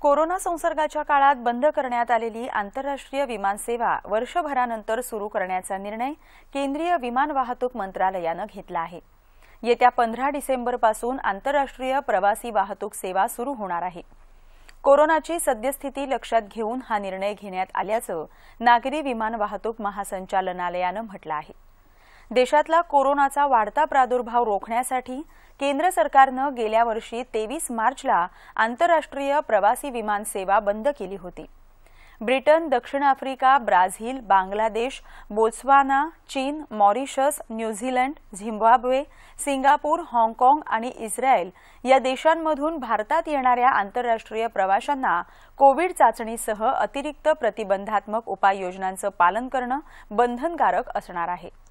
corona संसर्गाच्या काळात बंद करण्यात आलेली आंतरराष्ट्रीय विमानसेवा वर्षभरानंतर सुरू करण्याचा निर्णय केंद्रीय विमान वाहतूक मंत्रालयानं घेतला आहे येत्या पंधरा डिसेंबरपासून आंतरराष्ट्रीय प्रवासी वाहतूक सेवा सुरू होणार आहे कोरोनाची सद्यस्थिती लक्षात घेऊन हा निर्णय घेण्यात आल्याचं नागरी विमान वाहतूक महासंचालनालयानं म्हटलं आहे देशातला कोरोनाचा वाढता प्रादुर्भाव रोखण्यासाठी केंद्र सरकारनं गेल्या वर्षी तेवीस मार्चला आंतरराष्ट्रीय प्रवासी विमान सेवा बंद केली होती ब्रिटन दक्षिण आफ्रिका ब्राझील बांगलादेश बोत्सवाना चीन मॉरिशस न्यूझीलंड झिम्बाब्वे सिंगापूर हाँगकाँग आणि इस्रायल या देशांमधून भारतात येणाऱ्या आंतरराष्ट्रीय प्रवाशांना कोविड चाचणीसह अतिरिक्त प्रतिबंधात्मक उपाययोजनांचं पालन करणं बंधनकारक असणार आहे